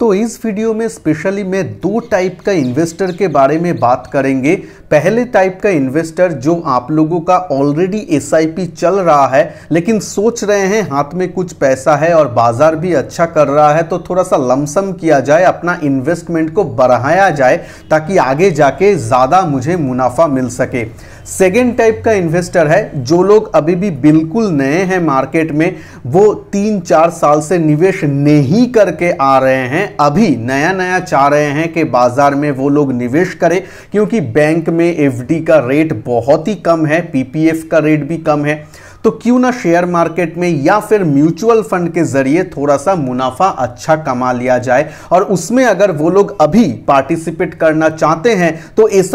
तो इस वीडियो में स्पेशली मैं दो टाइप का इन्वेस्टर के बारे में बात करेंगे पहले टाइप का इन्वेस्टर जो आप लोगों का ऑलरेडी एस चल रहा है लेकिन सोच रहे हैं हाथ में कुछ पैसा है और बाजार भी अच्छा कर रहा है तो थोड़ा सा लमसम किया जाए अपना इन्वेस्टमेंट को बढ़ाया जाए ताकि आगे जाके ज़्यादा मुझे मुनाफा मिल सके सेकेंड टाइप का इन्वेस्टर है जो लोग अभी भी बिल्कुल नए हैं मार्केट में वो तीन चार साल से निवेश नहीं करके आ रहे हैं अभी नया नया चाह रहे हैं कि बाजार में वो लोग निवेश करें क्योंकि बैंक में एफडी का रेट बहुत ही कम है पीपीएफ का रेट भी कम है तो क्यों ना शेयर मार्केट में या फिर म्यूचुअल फंड के जरिए थोड़ा सा मुनाफा अच्छा कमा लिया जाए और उसमें अगर वो लोग अभी पार्टिसिपेट करना चाहते हैं तो एस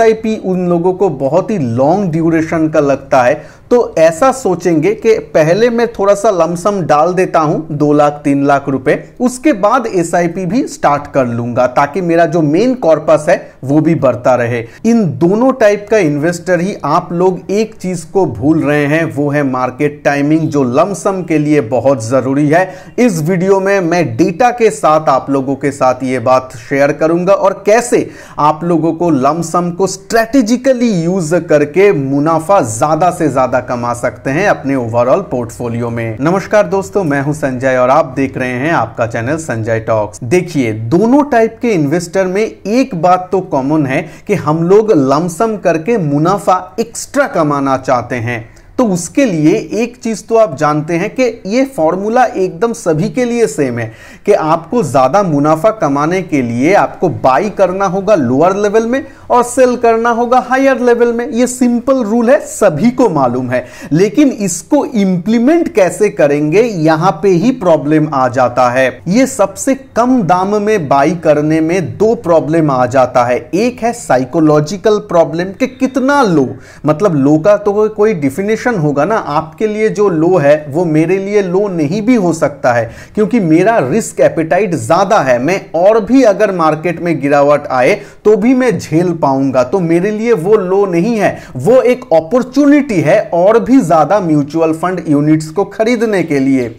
उन लोगों को बहुत ही लॉन्ग ड्यूरेशन का लगता है तो ऐसा सोचेंगे कि पहले मैं थोड़ा सा लमसम डाल देता हूं दो लाख तीन लाख रुपए उसके बाद एस भी स्टार्ट कर लूंगा ताकि मेरा जो मेन कॉर्पस है वो भी बढ़ता रहे इन दोनों टाइप का इन्वेस्टर ही आप लोग एक चीज को भूल रहे हैं वो है मार्केट टाइमिंग जो लमसम के लिए बहुत जरूरी है इस वीडियो में मैं डेटा के साथ आप लोगों के साथ ये बात शेयर करूंगा और कैसे आप लोगों को लमसम को स्ट्रेटेजिकली यूज करके मुनाफा ज्यादा से ज्यादा मुनाफा कमा सकते हैं अपने ओवरऑल पोर्टफोलियो में नमस्कार दोस्तों मैं हूं संजय और आप देख रहे हैं आपका चैनल संजय टॉक्स देखिए दोनों टाइप के इन्वेस्टर में एक बात तो कॉमन है कि हम लोग लमसम करके मुनाफा एक्स्ट्रा कमाना चाहते हैं तो उसके लिए एक चीज़ तो आप जानते हैं कि ये फॉर्मूला एकदम सभी के लिए सेम है कि आपको ज़्यादा मुनाफा कमाने के लिए आपको बाई करना होगा लोअर लेवल में और सेल करना होगा हायर लेवल में ये सिंपल रूल है सभी को मालूम है लेकिन इसको इंप्लीमेंट कैसे करेंगे यहां पे ही प्रॉब्लम आ जाता है ये सबसे कम दाम में बाई करने में दो प्रॉब्लम आ जाता है एक है साइकोलॉजिकल प्रॉब्लम कि कितना लो मतलब लो का तो कोई डिफिनेशन रिफ्लेक्शन होगा ना आपके लिए जो लो है वो मेरे लिए लो नहीं भी हो सकता है क्योंकि मेरा रिस्क एपिटाइट ज़्यादा है मैं और भी अगर मार्केट में गिरावट आए तो भी मैं झेल पाऊंगा तो मेरे लिए वो लो नहीं है वो एक अपॉर्चुनिटी है और भी ज़्यादा म्यूचुअल फंड यूनिट्स को खरीदने के लिए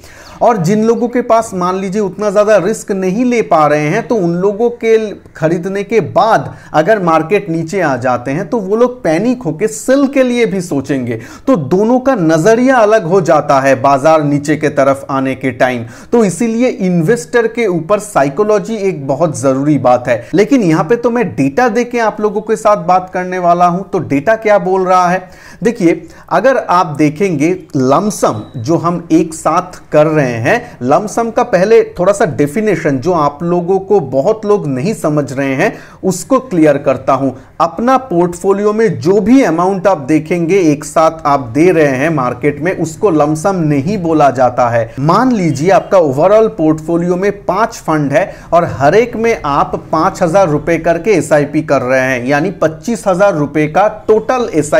और जिन लोगों के पास मान लीजिए उतना ज़्यादा रिस्क नहीं ले पा रहे हैं तो उन लोगों के खरीदने के बाद अगर मार्केट नीचे आ जाते हैं तो वो लोग पैनिक होकर सेल के लिए भी सोचेंगे तो दोनों का नज़रिया अलग हो जाता है बाजार नीचे के तरफ आने के टाइम तो इसीलिए इन्वेस्टर के ऊपर साइकोलॉजी एक बहुत ज़रूरी बात है लेकिन यहाँ पे तो मैं डेटा दे के आप लोगों के साथ बात करने वाला हूँ तो डेटा क्या बोल रहा है देखिए अगर आप देखेंगे लमसम जो हम एक साथ कर रहे रहे हैं लमसम का पहले थोड़ा सा डेफिनेशन जो आप लोगों को बहुत लोग नहीं समझ रहे हैं उसको क्लियर करता हूं अपना पोर्टफोलियो में जो भी अमाउंट आप देखेंगे एक साथ आप दे रहे हैं मार्केट में उसको लमसम नहीं बोला जाता है मान लीजिए आपका ओवरऑल पोर्टफोलियो में पांच फंड है और हर एक में आप पांच हजार रुपए करके एस कर रहे हैं यानी पच्चीस हजार रुपए का टोटल एस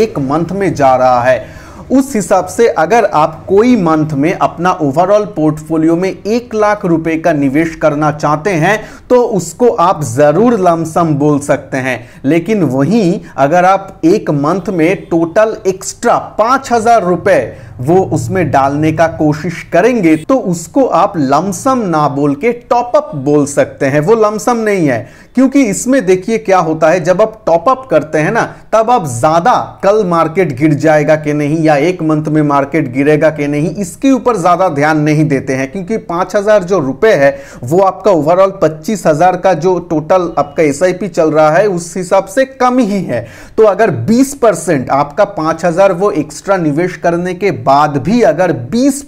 एक मंथ में जा रहा है उस हिसाब से अगर आप कोई मंथ में अपना ओवरऑल पोर्टफोलियो में एक लाख रुपए का निवेश करना चाहते हैं तो उसको आप जरूर लमसम बोल सकते हैं लेकिन वहीं अगर आप एक मंथ में टोटल एक्स्ट्रा पांच हजार रुपए वो उसमें डालने का कोशिश करेंगे तो उसको आप लमसम ना बोल के टॉपअप बोल सकते हैं वो लमसम नहीं है क्योंकि इसमें देखिए क्या होता है जब आप टॉपअप करते हैं ना तब आप ज्यादा कल मार्केट गिर जाएगा कि नहीं या एक मंथ में मार्केट गिरेगा कि नहीं इसके ऊपर ज़्यादा ध्यान नहीं देते हैं क्योंकि पांच हज़ार जो रुपए है वो आपका ओवरऑल पच्चीस हज़ार का जो टोटल आपका एस चल रहा है उस हिसाब से कम ही है तो अगर बीस आपका पांच वो एक्स्ट्रा निवेश करने के बाद भी अगर बीस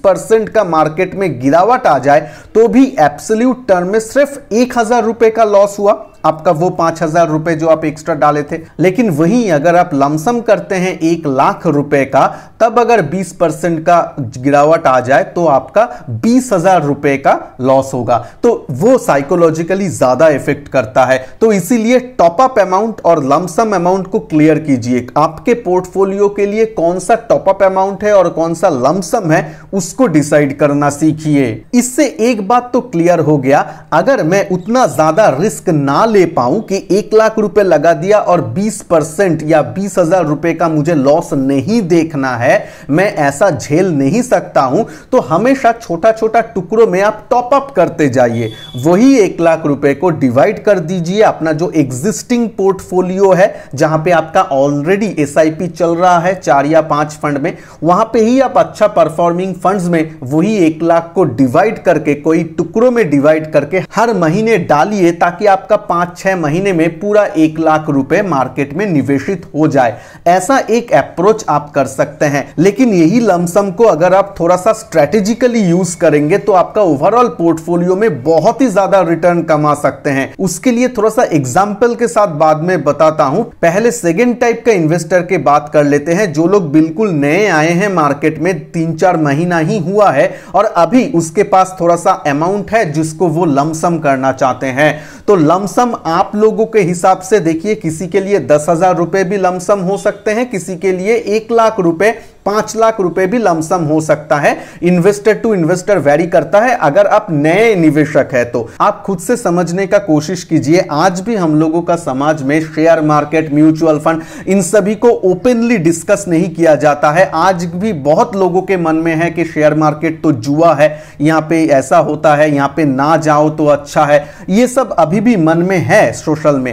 का मार्केट में गिरावट आ जाए तो भी एप्सल्यूट टर्म में सिर्फ एक हज़ार रुपए का लॉस हुआ आपका वो पांच हज़ार रुपए जो आप एक्स्ट्रा डाले थे लेकिन वहीं अगर आप लमसम करते हैं एक लाख रुपए का तब अगर बीस परसेंट का गिरावट आ जाए तो आपका बीस हज़ार रुपए का लॉस होगा तो वो साइकोलॉजिकली ज़्यादा इफेक्ट करता है तो इसीलिए टॉपअप अमाउंट और लमसम अमाउंट को क्लियर कीजिए आपके पोर्टफोलियो के लिए कौन सा टॉपअप अमाउंट है और कौन सा लमसम है उसको डिसाइड करना सीखिए इससे एक बात तो क्लियर हो गया अगर मैं उतना ज़्यादा रिस्क ना ले पाऊं कि एक लाख रुपए लगा दिया और 20 परसेंट या बीस हजार रुपए का मुझे लॉस नहीं देखना है मैं ऐसा झेल नहीं सकता हूं तो हमेशा छोटा छोटा टुकड़ों में आप टॉपअप करते जाइए वही एक लाख रुपए को डिवाइड कर दीजिए अपना जो एग्जिस्टिंग पोर्टफोलियो है जहां पे आपका ऑलरेडी एस चल रहा है चार या पांच फंड में वहां पे ही आप अच्छा परफॉर्मिंग फंड्स में वही एक लाख को डिवाइड करके कोई टुकड़ों में डिवाइड करके हर महीने डालिए ताकि आपका पांच पाँच छः महीने में पूरा एक लाख रुपए मार्केट में निवेशित हो जाए ऐसा एक अप्रोच आप कर सकते हैं लेकिन यही लमसम को अगर आप थोड़ा सा स्ट्रेटेजिकली यूज करेंगे तो आपका ओवरऑल पोर्टफोलियो में बहुत ही ज्यादा रिटर्न कमा सकते हैं उसके लिए थोड़ा सा एग्जाम्पल के साथ बाद में बताता हूँ पहले सेकेंड टाइप का इन्वेस्टर के बात कर लेते हैं जो लोग बिल्कुल नए आए हैं मार्केट में तीन चार महीना ही हुआ है और अभी उसके पास थोड़ा सा अमाउंट है जिसको वो लमसम करना चाहते हैं तो लमसम आप लोगों के हिसाब से देखिए किसी के लिए दस हजार रुपए भी लमसम हो सकते हैं किसी के लिए एक लाख रुपए पांच लाख रुपए भी लमसम हो सकता है इन्वेस्टर टू इन्वेस्टर वेरी करता है अगर आप नए निवेशक है तो आप खुद से समझने का कोशिश कीजिए आज भी हम लोगों का समाज में शेयर मार्केट म्यूचुअल फंड इन सभी को ओपनली डिस्कस नहीं किया जाता है आज भी बहुत लोगों के मन में है कि शेयर मार्केट तो जुआ है यहाँ पे ऐसा होता है यहाँ पे ना जाओ तो अच्छा है ये सब अभी भी मन में है सोशल में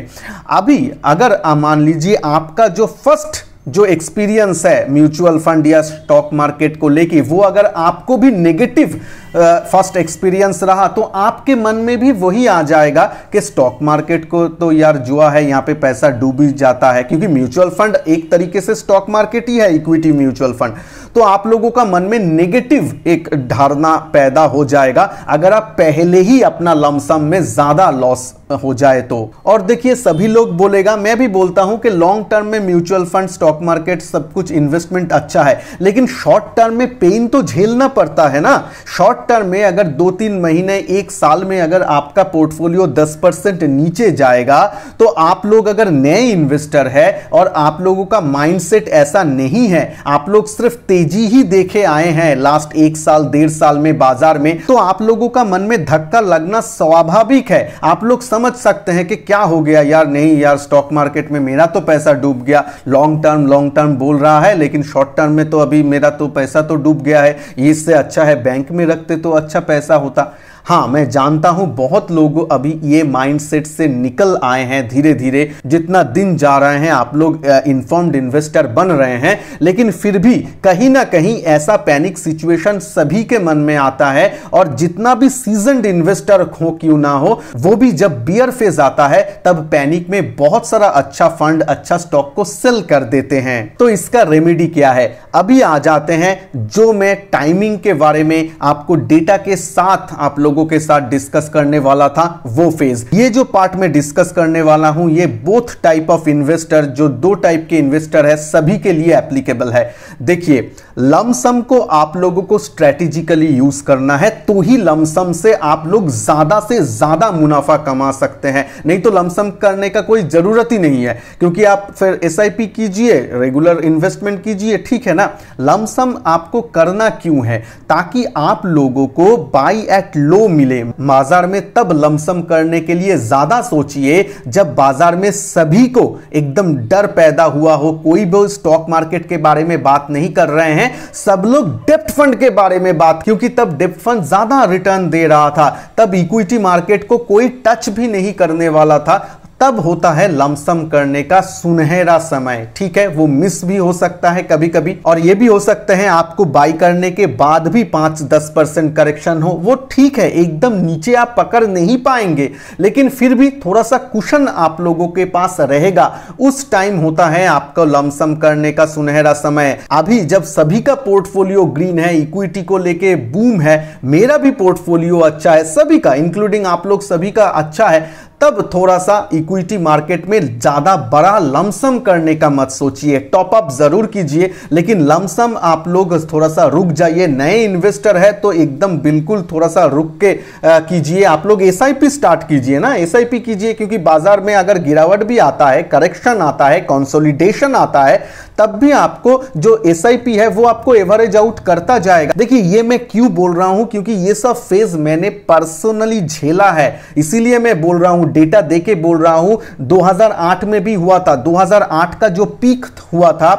अभी अगर मान लीजिए आपका जो फर्स्ट जो एक्सपीरियंस है म्यूचुअल फंड या स्टॉक मार्केट को लेके वो अगर आपको भी नेगेटिव फर्स्ट एक्सपीरियंस रहा तो आपके मन में भी वही आ जाएगा कि स्टॉक मार्केट को तो यार जुआ है यहाँ पे पैसा डूब जाता है क्योंकि म्यूचुअल फंड एक तरीके से स्टॉक मार्केट ही है इक्विटी म्यूचुअल फंड तो आप लोगों का मन में नेगेटिव एक धारणा पैदा हो जाएगा अगर आप पहले ही अपना लमसम में ज्यादा लॉस हो जाए तो और देखिए सभी लोग बोलेगा मैं भी बोलता हूं कि लॉन्ग टर्म में म्यूचुअल फंड स्टॉक मार्केट सब कुछ इन्वेस्टमेंट अच्छा है लेकिन शॉर्ट टर्म में पेन तो झेलना पड़ता है ना शॉर्ट टर्म में अगर दो तीन महीने एक साल में अगर आपका पोर्टफोलियो दस परसेंट नीचे जाएगा तो आप लोग अगर नए इन्वेस्टर है और आप लोगों का माइंड ऐसा नहीं है आप लोग सिर्फ तेजी ही देखे आए हैं लास्ट एक साल डेढ़ साल में बाजार में तो आप लोगों का मन में धक्का लगना स्वाभाविक है आप लोग समझ सकते हैं कि क्या हो गया यार नहीं यार स्टॉक मार्केट में मेरा तो पैसा डूब गया लॉन्ग टर्म लॉन्ग टर्म बोल रहा है लेकिन शॉर्ट टर्म में तो अभी मेरा तो पैसा तो डूब गया है इससे अच्छा है बैंक में रखते तो अच्छा पैसा होता हाँ मैं जानता हूं बहुत लोग अभी ये माइंडसेट से निकल आए हैं धीरे धीरे जितना दिन जा रहे हैं आप लोग इन्फॉर्म्ड इन्वेस्टर बन रहे हैं लेकिन फिर भी कहीं ना कहीं ऐसा पैनिक सिचुएशन सभी के मन में आता है और जितना भी सीजनड इन्वेस्टर हो क्यों ना हो वो भी जब बियर फेज आता है तब पैनिक में बहुत सारा अच्छा फंड अच्छा स्टॉक को सेल कर देते हैं तो इसका रेमेडी क्या है अभी आ जाते हैं जो मैं टाइमिंग के बारे में आपको डेटा के साथ आप लोग लोगों के साथ डिस्कस करने वाला था वो फेज ये जो पार्ट में डिस्कस करने वाला हूं ये बोथ टाइप ऑफ इन्वेस्टर जो दो टाइप के इन्वेस्टर है सभी के लिए एप्लीकेबल है देखिए लमसम को आप लोगों को स्ट्रेटेजिकली यूज करना है तो ही लमसम से आप लोग ज्यादा से ज्यादा मुनाफा कमा सकते हैं नहीं तो लमसम करने का कोई जरूरत ही नहीं है क्योंकि आप फिर एस कीजिए रेगुलर इन्वेस्टमेंट कीजिए ठीक है ना लमसम आपको करना क्यों है ताकि आप लोगों को बाई एट लो दो मिले बाजार में तब लमसम करने के लिए ज्यादा सोचिए जब बाजार में सभी को एकदम डर पैदा हुआ हो कोई भी स्टॉक मार्केट के बारे में बात नहीं कर रहे हैं सब लोग डेप्ट फंड के बारे में बात क्योंकि तब डेप्ट फंड ज्यादा रिटर्न दे रहा था तब इक्विटी मार्केट को कोई टच भी नहीं करने वाला था तब होता है लमसम करने का सुनहरा समय ठीक है वो मिस भी हो सकता है कभी कभी और ये भी हो सकते हैं आपको बाई करने के बाद भी पांच दस परसेंट करेक्शन हो वो ठीक है एकदम नीचे आप पकड़ नहीं पाएंगे लेकिन फिर भी थोड़ा सा कुशन आप लोगों के पास रहेगा उस टाइम होता है आपको लमसम करने का सुनहरा समय अभी जब सभी का पोर्टफोलियो ग्रीन है इक्विटी को लेके बूम है मेरा भी पोर्टफोलियो अच्छा है सभी का इंक्लूडिंग आप लोग सभी का अच्छा है तब थोड़ा सा इक्विटी मार्केट में ज़्यादा बड़ा लमसम करने का मत सोचिए टॉप अप ज़रूर कीजिए लेकिन लमसम आप लोग थोड़ा सा रुक जाइए नए इन्वेस्टर है तो एकदम बिल्कुल थोड़ा सा रुक के कीजिए आप लोग एस स्टार्ट कीजिए ना एस कीजिए क्योंकि बाजार में अगर गिरावट भी आता है करेक्शन आता है कॉन्सोलिडेशन आता है तब भी आपको जो एस है वो आपको एवरेज आउट करता जाएगा देखिए ये मैं क्यों बोल रहा हूं क्योंकि ये सब फेज मैंने पर्सनली झेला है इसीलिए मैं बोल रहा हूं डेटा देके बोल रहा हूं 2008 में भी हुआ था 2008 का जो पीक हुआ था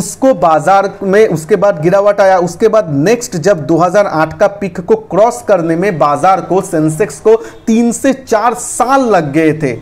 उसको बाजार में उसके बाद गिरावट आया उसके बाद नेक्स्ट जब 2008 का पिक को क्रॉस करने में बाजार को सेंसेक्स को तीन से चार साल लग गए थे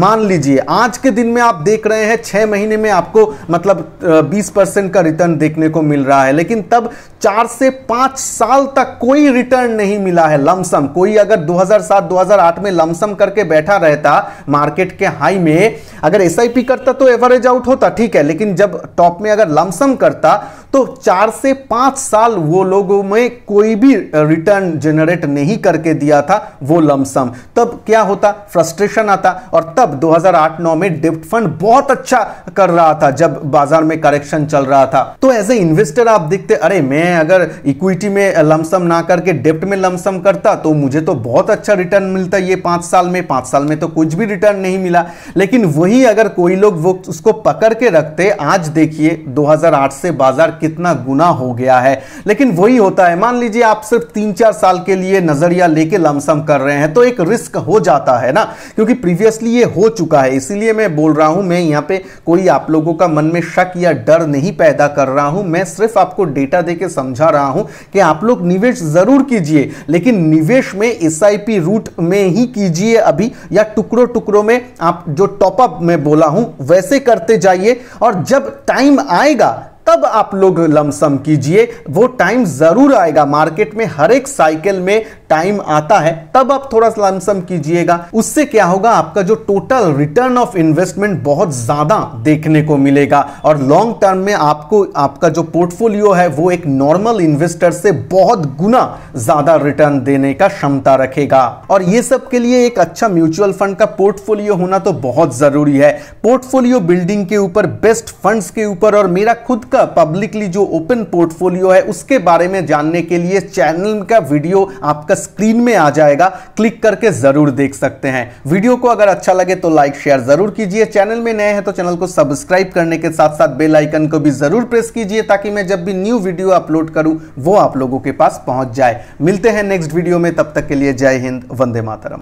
मान लीजिए आज के दिन में आप देख रहे हैं छह महीने में आपको मतलब 20 परसेंट का रिटर्न देखने को मिल रहा है लेकिन तब चार से पांच साल तक कोई रिटर्न नहीं मिला है लमसम कोई अगर 2007-2008 में लमसम करके बैठा रहता मार्केट के हाई में अगर एस करता तो एवरेज आउट होता ठीक है लेकिन जब टॉप में अगर लमसम करता तो चार से पांच साल वो लोगों में कोई भी रिटर्न जनरेट नहीं करके दिया था वो लमसम तब क्या होता फ्रस्ट्रेशन आता और तब 2008-9 में डेप्ट फंड बहुत अच्छा कर रहा था जब बाजार में करेक्शन चल रहा था तो एज ए इन्वेस्टर आप देखते अरे मैं अगर इक्विटी में लमसम ना करके डेप्ट में लमसम करता तो मुझे तो बहुत अच्छा रिटर्न मिलता ये पांच साल में पांच साल में तो कुछ भी रिटर्न नहीं मिला लेकिन वही अगर कोई लोग वो उसको पकड़ के रखते आज देखिए 2008 से बाजार कितना गुना हो गया है लेकिन वही होता है मान लीजिए आप सिर्फ तीन चार साल के लिए नजरिया लेके लमसम कर रहे हैं तो एक रिस्क हो जाता है ना क्योंकि प्रीवियसली ये हो चुका है इसीलिए मैं बोल रहा हूं मैं यहां पे कोई आप लोगों का मन में शक या डर नहीं पैदा कर रहा हूं मैं सिर्फ आपको डेटा देके समझा रहा हूं कि आप लोग निवेश जरूर कीजिए लेकिन निवेश में एस रूट में ही कीजिए अभी या टुकड़ों टुकड़ों में आप जो टॉपअप में बोला हूं वैसे करते जाइए और जब टाइम आएगा तब आप लोग लमसम कीजिए वो टाइम ज़रूर आएगा मार्केट में हर एक साइकिल में टाइम आता है तब आप थोड़ा सा लमसम कीजिएगा उससे क्या होगा आपका जो टोटल रिटर्न ऑफ इन्वेस्टमेंट बहुत ज़्यादा देखने को मिलेगा और लॉन्ग टर्म में आपको आपका जो पोर्टफोलियो है वो एक नॉर्मल इन्वेस्टर से बहुत गुना ज़्यादा रिटर्न देने का क्षमता रखेगा और ये सब के लिए एक अच्छा म्यूचुअल फंड का पोर्टफोलियो होना तो बहुत ज़रूरी है पोर्टफोलियो बिल्डिंग के ऊपर बेस्ट फंड्स के ऊपर और मेरा खुद आपका पब्लिकली जो ओपन पोर्टफोलियो है उसके बारे में जानने के लिए चैनल का वीडियो आपका स्क्रीन में आ जाएगा क्लिक करके ज़रूर देख सकते हैं वीडियो को अगर अच्छा लगे तो लाइक शेयर ज़रूर कीजिए चैनल में नए हैं तो चैनल को सब्सक्राइब करने के साथ साथ बेल आइकन को भी ज़रूर प्रेस कीजिए ताकि मैं जब भी न्यू वीडियो अपलोड करूँ वो आप लोगों के पास पहुँच जाए मिलते हैं नेक्स्ट वीडियो में तब तक के लिए जय हिंद वंदे मातरम